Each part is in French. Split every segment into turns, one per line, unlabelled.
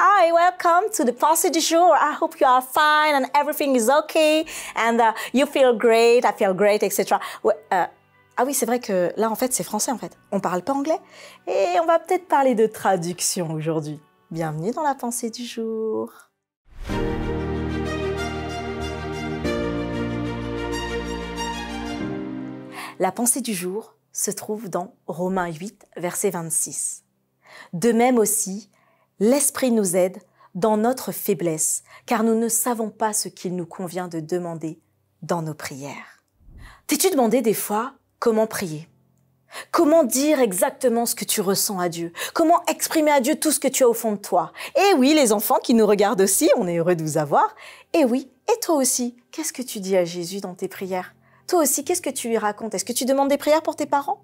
hi, welcome to the Pensée du jour. I hope you are fine and everything is okay and uh, you feel great, I feel great, etc. Euh, ah oui, c'est vrai que là, en fait, c'est français, en fait. On parle pas anglais et on va peut-être parler de traduction aujourd'hui. Bienvenue dans la pensée du jour. La pensée du jour se trouve dans Romains 8, verset 26. De même aussi, L'Esprit nous aide dans notre faiblesse, car nous ne savons pas ce qu'il nous convient de demander dans nos prières. T'es-tu demandé des fois comment prier Comment dire exactement ce que tu ressens à Dieu Comment exprimer à Dieu tout ce que tu as au fond de toi Eh oui, les enfants qui nous regardent aussi, on est heureux de vous avoir. Eh oui, et toi aussi, qu'est-ce que tu dis à Jésus dans tes prières Toi aussi, qu'est-ce que tu lui racontes Est-ce que tu demandes des prières pour tes parents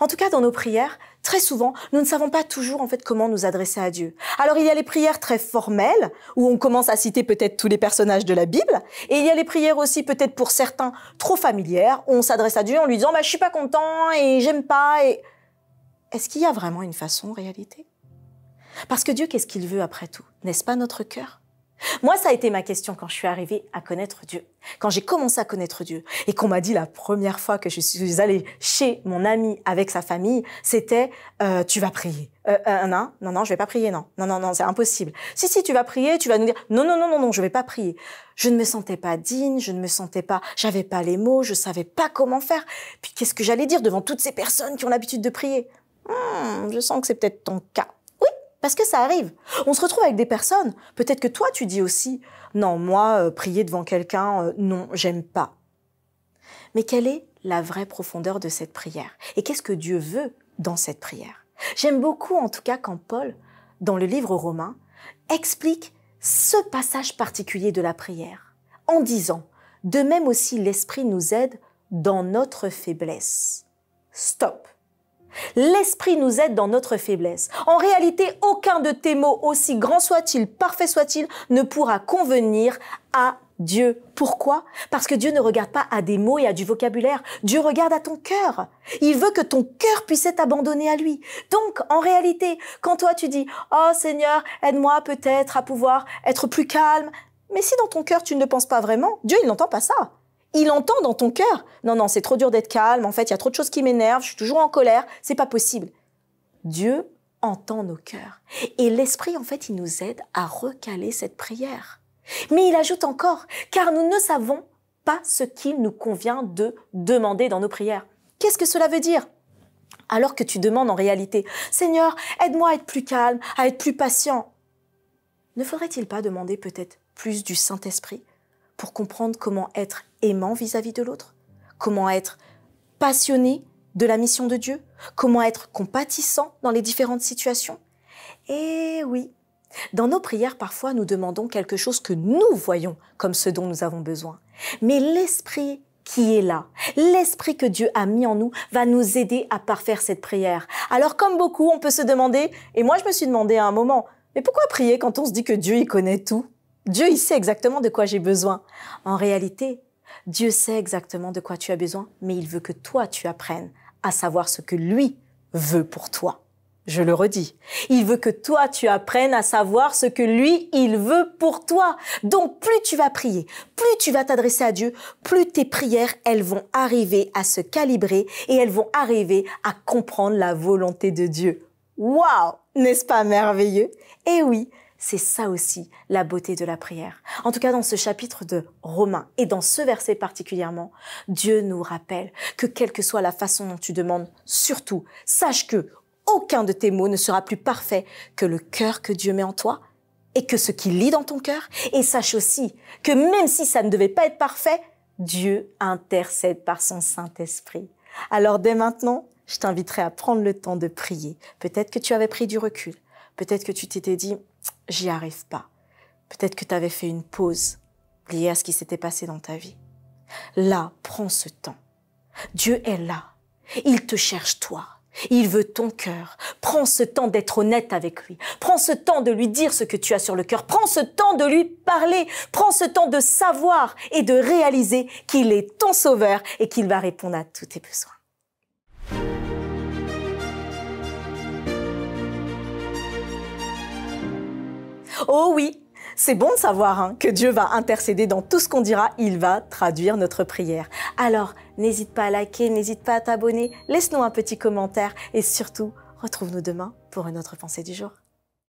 en tout cas, dans nos prières, très souvent, nous ne savons pas toujours en fait comment nous adresser à Dieu. Alors il y a les prières très formelles où on commence à citer peut-être tous les personnages de la Bible, et il y a les prières aussi peut-être pour certains trop familières où on s'adresse à Dieu en lui disant bah je suis pas content et j'aime pas est-ce qu'il y a vraiment une façon en réalité Parce que Dieu, qu'est-ce qu'il veut après tout N'est-ce pas notre cœur moi, ça a été ma question quand je suis arrivée à connaître Dieu, quand j'ai commencé à connaître Dieu, et qu'on m'a dit la première fois que je suis allée chez mon ami avec sa famille, c'était euh, tu vas prier. Euh, euh, non, non, non, je vais pas prier, non, non, non, non, c'est impossible. Si, si, tu vas prier, tu vas nous dire non, non, non, non, non, je vais pas prier. Je ne me sentais pas digne, je ne me sentais pas, j'avais pas les mots, je savais pas comment faire. Puis qu'est-ce que j'allais dire devant toutes ces personnes qui ont l'habitude de prier hmm, Je sens que c'est peut-être ton cas. Parce que ça arrive. On se retrouve avec des personnes. Peut-être que toi, tu dis aussi, non, moi, euh, prier devant quelqu'un, euh, non, j'aime pas. Mais quelle est la vraie profondeur de cette prière Et qu'est-ce que Dieu veut dans cette prière J'aime beaucoup, en tout cas, quand Paul, dans le livre romain, explique ce passage particulier de la prière en disant, de même aussi l'Esprit nous aide dans notre faiblesse. Stop. L'Esprit nous aide dans notre faiblesse. En réalité, aucun de tes mots, aussi grand soit-il, parfait soit-il, ne pourra convenir à Dieu. Pourquoi Parce que Dieu ne regarde pas à des mots et à du vocabulaire. Dieu regarde à ton cœur. Il veut que ton cœur puisse être abandonné à lui. Donc, en réalité, quand toi tu dis ⁇ Oh Seigneur, aide-moi peut-être à pouvoir être plus calme ⁇ mais si dans ton cœur tu ne penses pas vraiment, Dieu, il n'entend pas ça il entend dans ton cœur Non, non, c'est trop dur d'être calme, en fait, il y a trop de choses qui m'énervent, je suis toujours en colère, c'est pas possible. Dieu entend nos cœurs. Et l'Esprit, en fait, il nous aide à recaler cette prière. Mais il ajoute encore, car nous ne savons pas ce qu'il nous convient de demander dans nos prières. Qu'est-ce que cela veut dire Alors que tu demandes en réalité, Seigneur, aide-moi à être plus calme, à être plus patient. Ne faudrait-il pas demander peut-être plus du Saint-Esprit pour comprendre comment être aimant vis-à-vis de l'autre, comment être passionné de la mission de Dieu, comment être compatissant dans les différentes situations. Et oui, dans nos prières, parfois, nous demandons quelque chose que nous voyons comme ce dont nous avons besoin. Mais l'Esprit qui est là, l'Esprit que Dieu a mis en nous, va nous aider à parfaire cette prière. Alors, comme beaucoup, on peut se demander, et moi je me suis demandé à un moment, mais pourquoi prier quand on se dit que Dieu y connaît tout Dieu, il sait exactement de quoi j'ai besoin. En réalité, Dieu sait exactement de quoi tu as besoin, mais il veut que toi, tu apprennes à savoir ce que lui veut pour toi. Je le redis. Il veut que toi, tu apprennes à savoir ce que lui, il veut pour toi. Donc, plus tu vas prier, plus tu vas t'adresser à Dieu, plus tes prières, elles vont arriver à se calibrer et elles vont arriver à comprendre la volonté de Dieu. Waouh! N'est-ce pas merveilleux? Eh oui, c'est ça aussi la beauté de la prière. En tout cas, dans ce chapitre de Romains et dans ce verset particulièrement, Dieu nous rappelle que quelle que soit la façon dont tu demandes, surtout, sache que aucun de tes mots ne sera plus parfait que le cœur que Dieu met en toi et que ce qu'il lit dans ton cœur. Et sache aussi que même si ça ne devait pas être parfait, Dieu intercède par son Saint-Esprit. Alors dès maintenant, je t'inviterai à prendre le temps de prier. Peut-être que tu avais pris du recul. Peut-être que tu t'étais dit, j'y arrive pas. Peut-être que tu avais fait une pause liée à ce qui s'était passé dans ta vie. Là, prends ce temps. Dieu est là. Il te cherche toi. Il veut ton cœur. Prends ce temps d'être honnête avec lui. Prends ce temps de lui dire ce que tu as sur le cœur. Prends ce temps de lui parler. Prends ce temps de savoir et de réaliser qu'il est ton sauveur et qu'il va répondre à tous tes besoins. Oh oui, c'est bon de savoir hein, que Dieu va intercéder dans tout ce qu'on dira, il va traduire notre prière. Alors, n'hésite pas à liker, n'hésite pas à t'abonner, laisse-nous un petit commentaire et surtout, retrouve-nous demain pour une autre pensée du jour.